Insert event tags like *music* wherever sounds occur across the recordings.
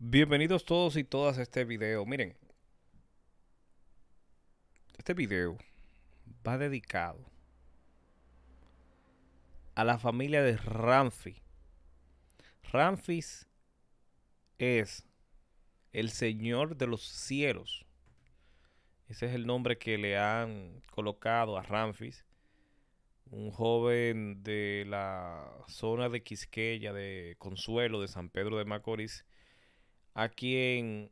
Bienvenidos todos y todas a este video. Miren, este video va dedicado a la familia de Ramfi. Ramfis es el Señor de los cielos. Ese es el nombre que le han colocado a Ramfis, un joven de la zona de Quisqueya, de Consuelo, de San Pedro de Macorís, a quien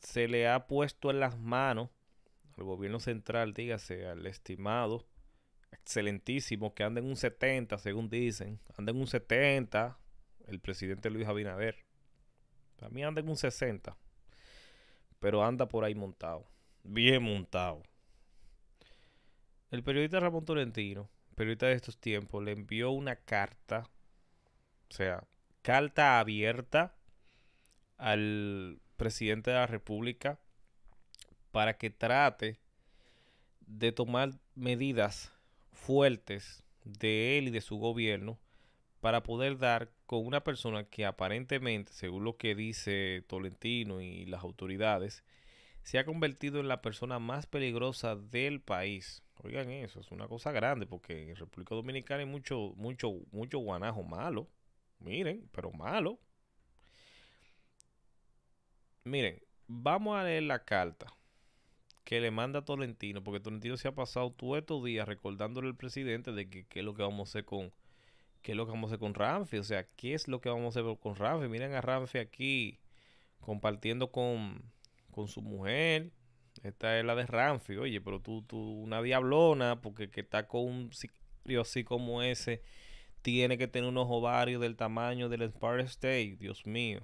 se le ha puesto en las manos, al gobierno central, dígase, al estimado, excelentísimo, que anda en un 70, según dicen, anda en un 70, el presidente Luis Abinader. También anda en un 60, pero anda por ahí montado, bien montado. El periodista Ramón Torrentino, periodista de estos tiempos, le envió una carta, o sea, carta abierta al presidente de la República para que trate de tomar medidas fuertes de él y de su gobierno para poder dar con una persona que aparentemente, según lo que dice Tolentino y las autoridades, se ha convertido en la persona más peligrosa del país. Oigan eso, es una cosa grande porque en República Dominicana hay mucho, mucho, mucho guanajo malo. Miren, pero malo miren, vamos a leer la carta que le manda Tolentino, porque Tolentino se ha pasado todos estos días recordándole al presidente de que qué es lo que vamos a hacer con qué es lo que vamos a hacer con Ramfi, o sea, qué es lo que vamos a hacer con Ramfi. Miren a Ramfi aquí compartiendo con, con su mujer. Esta es la de Ramfi, oye, pero tú, tú, una diablona, porque que está con un sitio así como ese, tiene que tener unos ovarios del tamaño del Empire State, Dios mío,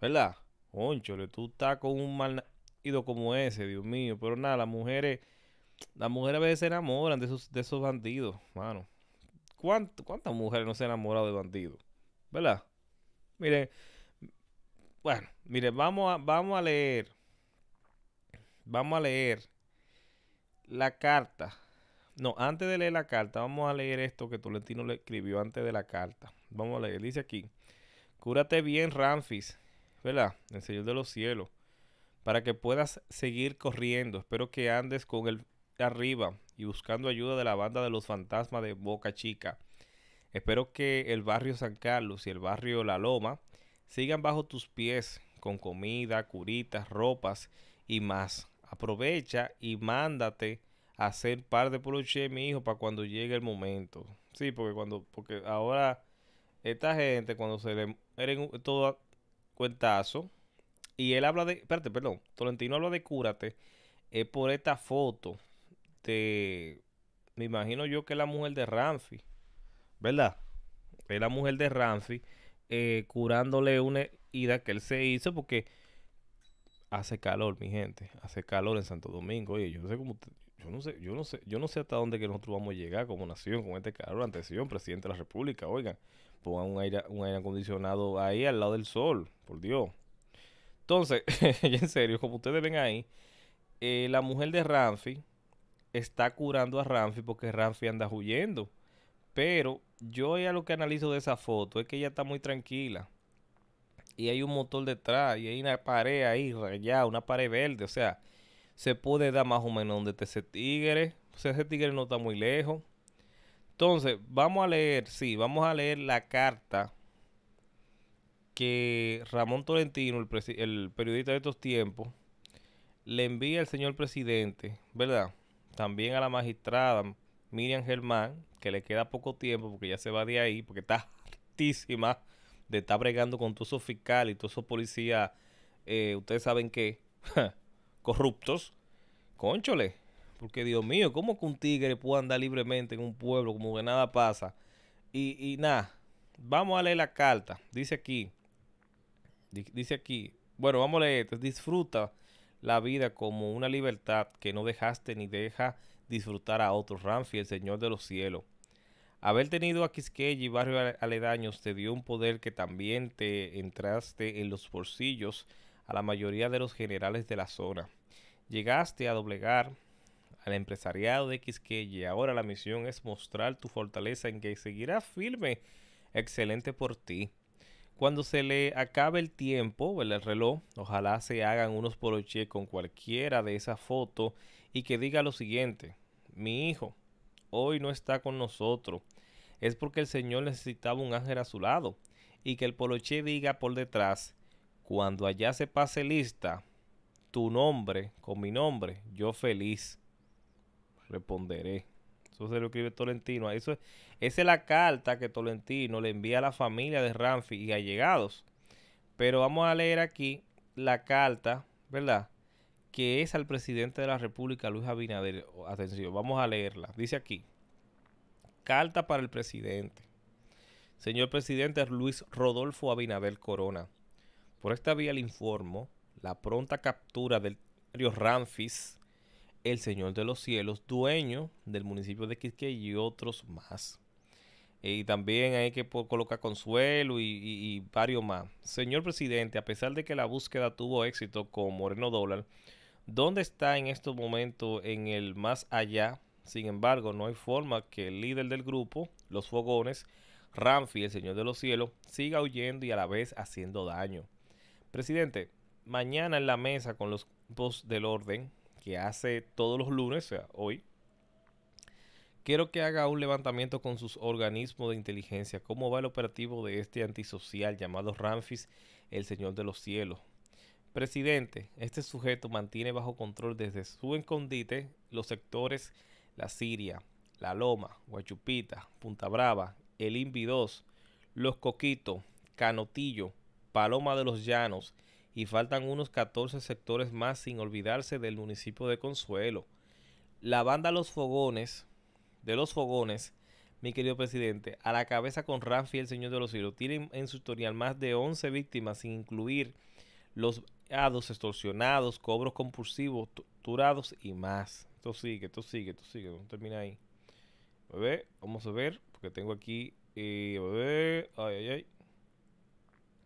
¿verdad? Conchole, tú estás con un mal ido como ese, Dios mío. Pero nada, las mujeres, las mujeres a veces se enamoran de esos, de esos bandidos, mano. ¿Cuántas mujeres no se han enamorado de bandidos? ¿Verdad? Mire bueno, mire, vamos a, vamos a leer. Vamos a leer la carta. No, antes de leer la carta, vamos a leer esto que Tolentino le escribió antes de la carta. Vamos a leer, dice aquí. Cúrate bien, Ramfis ¿verdad? El Señor de los cielos, para que puedas seguir corriendo. Espero que andes con el arriba y buscando ayuda de la banda de los fantasmas de Boca Chica. Espero que el barrio San Carlos y el barrio La Loma sigan bajo tus pies con comida, curitas, ropas y más. Aprovecha y mándate a ser par de poloche, mi hijo, para cuando llegue el momento. Sí, porque cuando porque ahora esta gente cuando se le toda, cuentazo. Y él habla de. Espérate, perdón. Tolentino habla de cúrate. Es eh, por esta foto de. Me imagino yo que es la mujer de Ramfi. ¿Verdad? Es la mujer de Ramfi. Eh, curándole una ida que él se hizo porque hace calor, mi gente. Hace calor en Santo Domingo. Oye, yo no sé cómo. yo no sé, yo no sé, yo no sé hasta dónde que nosotros vamos a llegar como nación con este calor ante señor presidente de la República, oigan pongan un aire, acondicionado ahí al lado del sol, por Dios. Entonces, *laughs* en serio, como ustedes ven ahí, eh, la mujer de Ramfi está curando a Ramfi porque Ramfi anda huyendo. Pero yo ya lo que analizo de esa foto es que ella está muy tranquila. Y hay un motor detrás y hay una pared ahí ya, una pared verde. O sea, se puede dar más o menos donde esté ese tigre. O sea, ese tigre no está muy lejos. Entonces, vamos a leer, sí, vamos a leer la carta que Ramón Tolentino, el, periodista de estos tiempos, le envía al señor presidente, ¿verdad? También a la magistrada Miriam Germán, que le queda poco tiempo porque ya se va de ahí, porque está hartísima de estar bregando con todos esos fiscales y todos esos policías, eh, ustedes saben que, *laughs* corruptos. Conchole, porque Dios mío, ¿cómo que un tigre puede andar libremente en un pueblo como que nada pasa? Y, y nada, vamos a leer la carta. Dice aquí, dice aquí, bueno, vamos a leer Disfruta la vida como una libertad que no dejaste ni deja disfrutar a otros. Ramfi, el Señor de los cielos. Haber tenido a Quisqueya y barrio aledaños te dio un poder que también te entraste en los bolsillos a la mayoría de los generales de la zona. Llegaste a doblegar al empresariado de XKY. Ahora la misión es mostrar tu fortaleza en que seguirá firme. Excelente por ti. Cuando se le acabe el tiempo, el reloj, ojalá se hagan unos poroche con cualquiera de esas fotos y que diga lo siguiente. Mi hijo, hoy no está con nosotros. Es porque el Señor necesitaba un ángel a su lado. Y que el poloche diga por detrás, cuando allá se pase lista, tu nombre con mi nombre, yo feliz responderé. Eso se lo escribe Tolentino. Eso es, esa es la carta que Tolentino le envía a la familia de Ramfis y allegados. Pero vamos a leer aquí la carta, ¿verdad? Que es al presidente de la República, Luis Abinader. Atención, vamos a leerla. Dice aquí, carta para el presidente. Señor presidente Luis Rodolfo Abinader Corona. Por esta vía le informo la pronta captura del Ramfis el Señor de los Cielos, dueño del municipio de Quisque y otros más. Eh, y también hay que colocar Consuelo y, varios más. Señor presidente, a pesar de que la búsqueda tuvo éxito con Moreno Dólar, ¿dónde está en estos momentos en el más allá? Sin embargo, no hay forma que el líder del grupo, los fogones, Ramfi, el Señor de los Cielos, siga huyendo y a la vez haciendo daño. Presidente, mañana en la mesa con los grupos del orden que hace todos los lunes, o sea, hoy, quiero que haga un levantamiento con sus organismos de inteligencia. ¿Cómo va el operativo de este antisocial llamado Ramfis, el Señor de los Cielos? Presidente, este sujeto mantiene bajo control desde su escondite los sectores La Siria, La Loma, Guachupita, Punta Brava, El Invi 2, Los Coquitos, Canotillo, Paloma de los Llanos, y faltan unos 14 sectores más sin olvidarse del municipio de Consuelo. La banda Los Fogones, de Los Fogones, mi querido presidente, a la cabeza con Rafi, el señor de los cielos, tienen en su historial más de 11 víctimas, sin incluir los hados extorsionados, cobros compulsivos, torturados y más. Esto sigue, esto sigue, esto sigue, no termina ahí. A ver, vamos a ver, porque tengo aquí, eh, ay, ay, ay.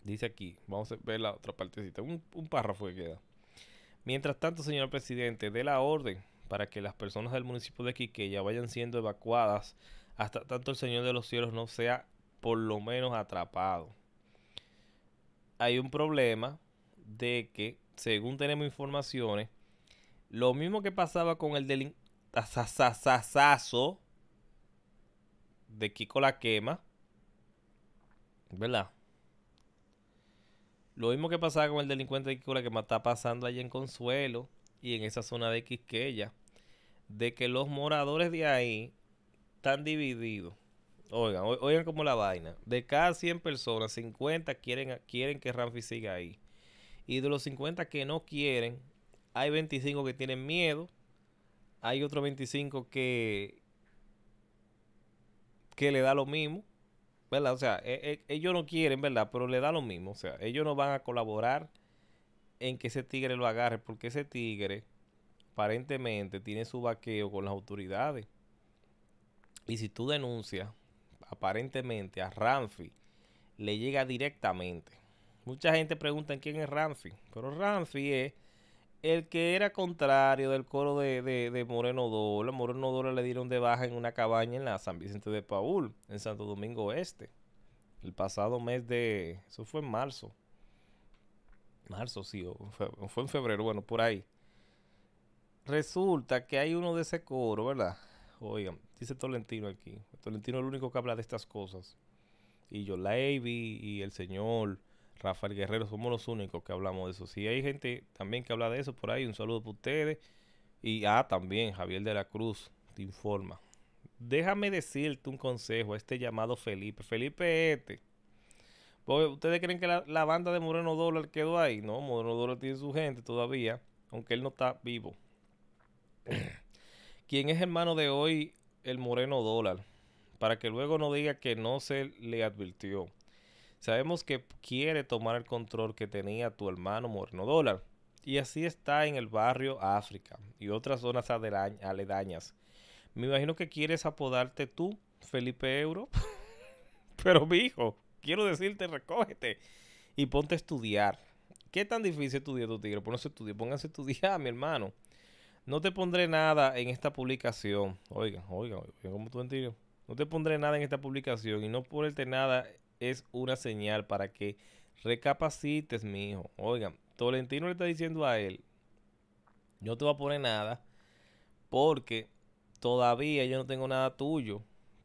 Dice aquí, vamos a ver la otra partecita, un, párrafo que queda. Mientras tanto, señor presidente, dé la orden para que las personas del municipio de Quiqueya vayan siendo evacuadas hasta tanto el Señor de los cielos no sea por lo menos atrapado. Hay un problema de que, según tenemos informaciones, lo mismo que pasaba con el delincuente. de Kiko la quema, ¿verdad? Lo mismo que pasaba con el delincuente de que me está pasando allá en Consuelo y en esa zona de Quisqueya, de que los moradores de ahí están divididos. Oigan, oigan como la vaina. De cada 100 personas, 50 quieren, quieren que Ramfi siga ahí. Y de los 50 que no quieren, hay 25 que tienen miedo. Hay otros 25 que, que le da lo mismo. ¿verdad? O sea, e, e, ellos no quieren, ¿verdad? Pero le da lo mismo, o sea, ellos no van a colaborar en que ese tigre lo agarre, porque ese tigre aparentemente tiene su vaqueo con las autoridades. Y si tú denuncias, aparentemente a Ramfi le llega directamente. Mucha gente pregunta quién es Ramfi, pero Ramfi es el que era contrario del coro de, de, de Moreno Dola, Moreno Dola le dieron de baja en una cabaña en la San Vicente de Paul, en Santo Domingo Oeste. El pasado mes de. Eso fue en marzo. Marzo, sí, fue, en febrero, bueno, por ahí. Resulta que hay uno de ese coro, ¿verdad? Oigan, dice Tolentino aquí. Tolentino es el único que habla de estas cosas. Y yo, Levy y el señor Rafael Guerrero, somos los únicos que hablamos de eso. Si hay gente también que habla de eso por ahí, un saludo para ustedes. Y ah, también Javier de la Cruz te informa. Déjame decirte un consejo, a este llamado Felipe. Felipe este. Pues, ustedes creen que la, la banda de Moreno Dólar quedó ahí. No, Moreno Dólar tiene su gente todavía, aunque él no está vivo. *clears throat* ¿Quién es hermano de hoy el Moreno Dólar? Para que luego no diga que no se le advirtió. Sabemos que quiere tomar el control que tenía tu hermano Moreno Dólar. Y así está en el barrio África y otras zonas aledañas. Me imagino que quieres apodarte tú, Felipe Euro. *laughs* Pero mi hijo, quiero decirte, recógete y ponte a estudiar. ¿Qué tan difícil estudiar tu tigre? Pónganse a estudiar, pónganse a estudiar, mi hermano. No te pondré nada en esta publicación. Oiga, oiga, oigan, como tú entiendes. No te pondré nada en esta publicación y no ponerte nada es una señal para que recapacites, mi hijo. Oigan, Tolentino le está diciendo a él, no te voy a poner nada porque todavía yo no tengo nada tuyo,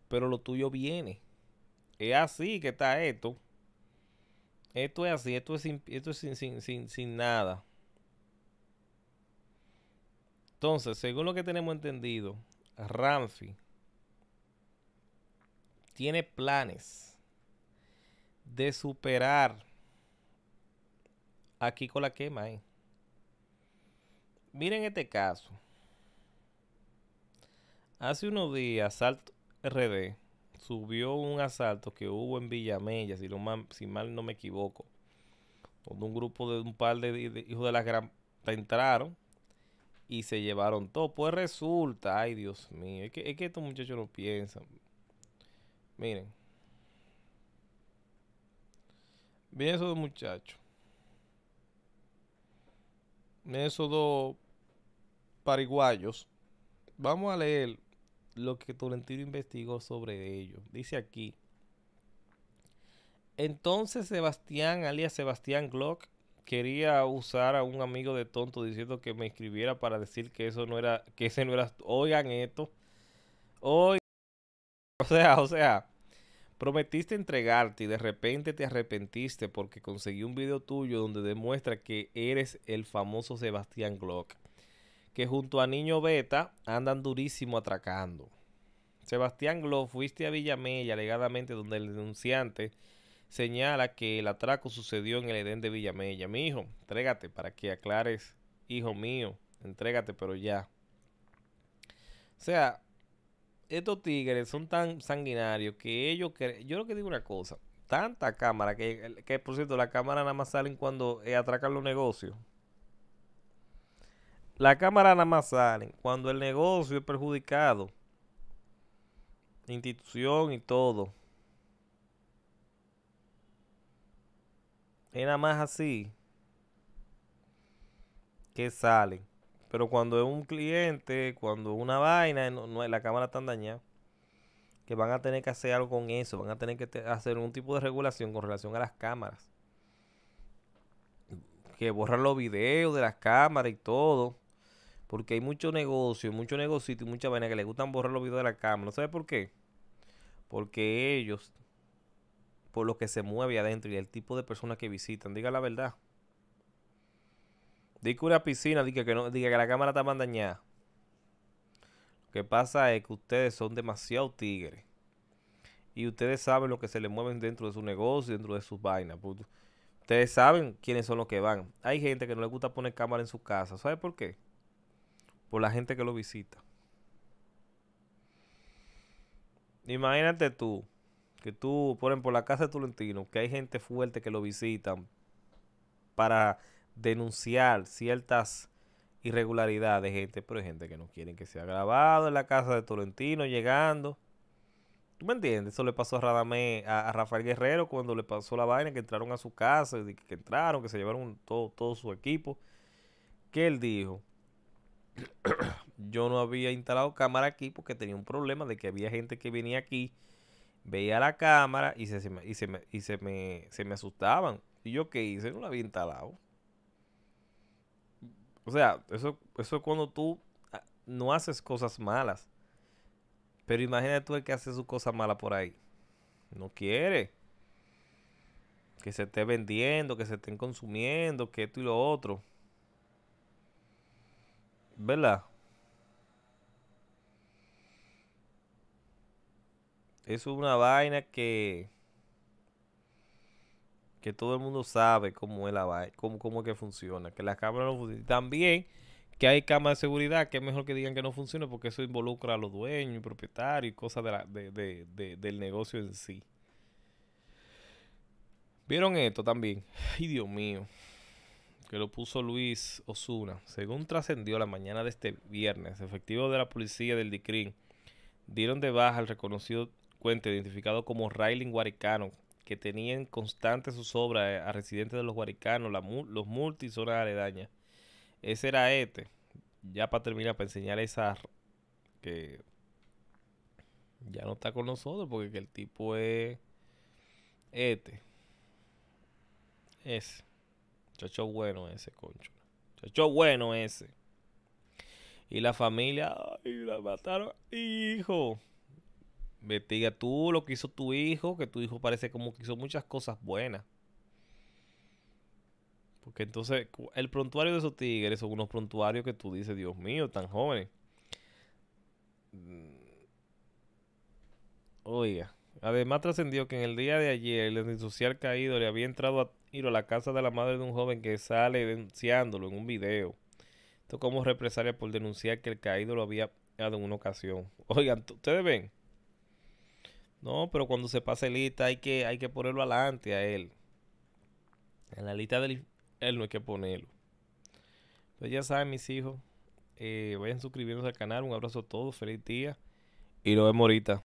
pero lo tuyo viene. Es así que está esto. Esto es así, esto es sin, esto es sin, sin, sin nada. Entonces, según lo que tenemos entendido, Ramfi tiene planes de superar aquí con la quema. Miren este caso. Hace unos días, Salto RD subió un asalto que hubo en Villamella, si, lo mal, si mal no me equivoco, donde un grupo de un par de, hijos de las gran entraron y se llevaron todo. Pues resulta, ay Dios mío, que, es que estos muchachos no piensan. Miren. Bien, esos dos muchachos. esos dos pariguayos. Vamos a leer lo que Tolentino investigó sobre ellos. Dice aquí. Entonces Sebastián, alias Sebastián Glock, quería usar a un amigo de tonto diciendo que me escribiera para decir que eso no era, que ese no era, oigan esto. *laughs* O sea, o sea, Prometiste entregarte y de repente te arrepentiste porque conseguí un video tuyo donde demuestra que eres el famoso Sebastián Glock, que junto a Niño Beta andan durísimo atracando. Sebastián Glock, fuiste a Villamella alegadamente donde el denunciante señala que el atraco sucedió en el Edén de Villamella. Mi hijo, entrégate para que aclares, hijo mío, entrégate pero ya. O sea, estos tigres son tan sanguinarios que ellos... que Yo lo que digo una cosa. Tanta cámara que, por cierto, la cámara nada más salen cuando eh, atracan los negocios. La cámara nada más salen cuando el negocio es perjudicado. institución y todo. Es nada más así que salen. Pero cuando es un cliente, cuando es una vaina, no, la cámara está dañada. Que van a tener que hacer algo con eso. Van a tener que hacer un tipo de regulación con relación a las cámaras. Que borrar los videos de las cámaras y todo. Porque hay mucho negocio, mucho negocio y mucha vaina que les gustan borrar los videos de la cámara. ¿No sabes por qué? Porque ellos, por lo que se mueve adentro y el tipo de personas que visitan, diga la verdad Dice que una piscina, dice que, no, que la cámara está más dañada. Lo que pasa es que ustedes son demasiado tigres. Y ustedes saben lo que se le mueven dentro de su negocio, dentro de sus vainas. Pues, ustedes saben quiénes son los que van. Hay gente que no le gusta poner cámara en su casa. ¿Sabe por qué? Por la gente que lo visita. Imagínate tú, que tú ponen por la casa de Tolentino, que hay gente fuerte que lo visitan para denunciar ciertas irregularidades de gente, pero hay gente que no quieren que sea grabado en la casa de Tolentino llegando. ¿Tú me entiendes? Eso le pasó a Radamé, a, Rafael Guerrero cuando le pasó la vaina, que entraron a su casa, que entraron, que se llevaron todo, todo su equipo. Que él dijo, *coughs* yo no había instalado cámara aquí porque tenía un problema de que había gente que venía aquí, veía la cámara y se, me, y se y se me, se me asustaban. ¿Y yo qué hice? No la había instalado. O sea, eso, eso es cuando tú ah, no haces cosas malas. Pero imagínate tú el que hace sus cosas malas por ahí. No quiere. Que se esté vendiendo, que se estén consumiendo, que esto y lo otro. ¿Verdad? es una vaina que que todo el mundo sabe cómo es la vaina, cómo, que funciona, que las cámaras no funcionan. También que hay cámaras de seguridad, que es mejor que digan que no funciona porque eso involucra a los dueños, propietarios y cosas de del negocio en sí. ¿Vieron esto también? Ay, Dios mío. Que lo puso Luis Osuna. Según trascendió la mañana de este viernes, efectivos de la policía del DICRIN dieron de baja al reconocido cuente identificado como Railing Guaricano, que tenían constante obras eh, a residentes de los guaricanos, la, los zonas aledañas. Ese era este. Ya para terminar, para enseñar esa que ya no está con nosotros porque el tipo es este. Ese. Chacho bueno ese, concho. Chacho bueno ese. Y la familia, ay, la mataron. Hijo. Investiga tú lo que hizo tu hijo, que tu hijo parece como que hizo muchas cosas buenas. Porque entonces el prontuario de esos tigres son unos prontuarios que tú dices, Dios mío, tan jóvenes. Mm. Oiga, además trascendió que en el día de ayer el social caído le había entrado a ir a la casa de la madre de un joven que sale denunciándolo en un video. Esto como represalia por denunciar que el caído lo había dado en una ocasión. Oigan, ustedes ven, no, pero cuando se pase lista hay que, hay que ponerlo adelante a él. En la lista de él no hay que ponerlo. Pues ya saben, mis hijos. Eh, vayan suscribiéndose al canal. Un abrazo a todos. Feliz día. Y nos vemos ahorita.